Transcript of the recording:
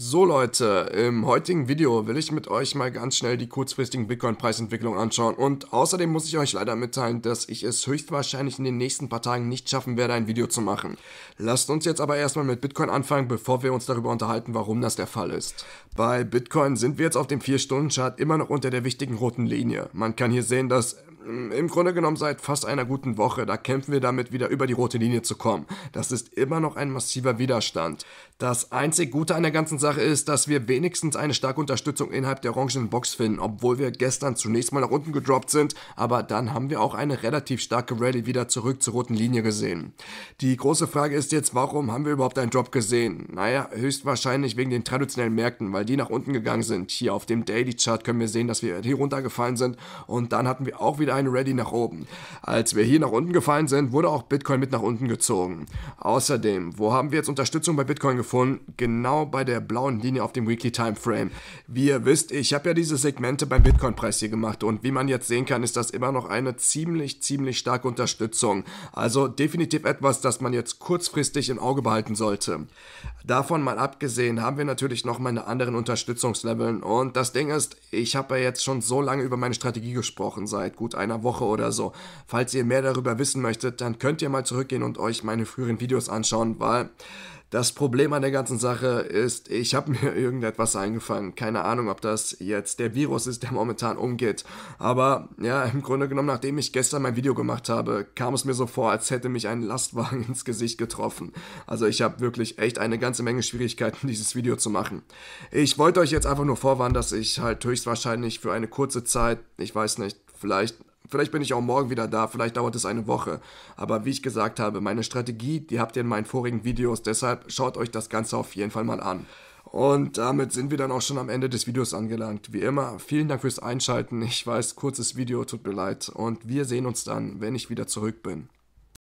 So Leute, im heutigen Video will ich mit euch mal ganz schnell die kurzfristigen Bitcoin-Preisentwicklung anschauen und außerdem muss ich euch leider mitteilen, dass ich es höchstwahrscheinlich in den nächsten paar Tagen nicht schaffen werde, ein Video zu machen. Lasst uns jetzt aber erstmal mit Bitcoin anfangen, bevor wir uns darüber unterhalten, warum das der Fall ist. Bei Bitcoin sind wir jetzt auf dem 4-Stunden-Chart immer noch unter der wichtigen roten Linie. Man kann hier sehen, dass im Grunde genommen seit fast einer guten Woche, da kämpfen wir damit, wieder über die rote Linie zu kommen. Das ist immer noch ein massiver Widerstand. Das einzig Gute an der ganzen Sache ist, dass wir wenigstens eine starke Unterstützung innerhalb der orangenen Box finden, obwohl wir gestern zunächst mal nach unten gedroppt sind, aber dann haben wir auch eine relativ starke Rallye wieder zurück zur roten Linie gesehen. Die große Frage ist jetzt, warum haben wir überhaupt einen Drop gesehen? Naja, höchstwahrscheinlich wegen den traditionellen Märkten, weil die nach unten gegangen sind. Hier auf dem Daily Chart können wir sehen, dass wir hier runtergefallen sind und dann hatten wir auch wieder kleinen Rally nach oben. Als wir hier nach unten gefallen sind, wurde auch Bitcoin mit nach unten gezogen. Außerdem, wo haben wir jetzt Unterstützung bei Bitcoin gefunden? Genau bei der blauen Linie auf dem Weekly Timeframe. Wie ihr wisst, ich habe ja diese Segmente beim Bitcoin-Preis hier gemacht und wie man jetzt sehen kann, ist das immer noch eine ziemlich, ziemlich starke Unterstützung. Also definitiv etwas, das man jetzt kurzfristig im Auge behalten sollte. Davon mal abgesehen haben wir natürlich noch meine anderen Unterstützungsleveln und das Ding ist, ich habe ja jetzt schon so lange über meine Strategie gesprochen, seit gut einem einer Woche oder so. Falls ihr mehr darüber wissen möchtet, dann könnt ihr mal zurückgehen und euch meine früheren Videos anschauen, weil das Problem an der ganzen Sache ist, ich habe mir irgendetwas eingefangen. Keine Ahnung, ob das jetzt der Virus ist, der momentan umgeht. Aber ja, im Grunde genommen, nachdem ich gestern mein Video gemacht habe, kam es mir so vor, als hätte mich ein Lastwagen ins Gesicht getroffen. Also ich habe wirklich echt eine ganze Menge Schwierigkeiten, dieses Video zu machen. Ich wollte euch jetzt einfach nur vorwarnen, dass ich halt höchstwahrscheinlich für eine kurze Zeit, ich weiß nicht, vielleicht Vielleicht bin ich auch morgen wieder da, vielleicht dauert es eine Woche. Aber wie ich gesagt habe, meine Strategie, die habt ihr in meinen vorigen Videos, deshalb schaut euch das Ganze auf jeden Fall mal an. Und damit sind wir dann auch schon am Ende des Videos angelangt. Wie immer, vielen Dank fürs Einschalten. Ich weiß, kurzes Video, tut mir leid. Und wir sehen uns dann, wenn ich wieder zurück bin.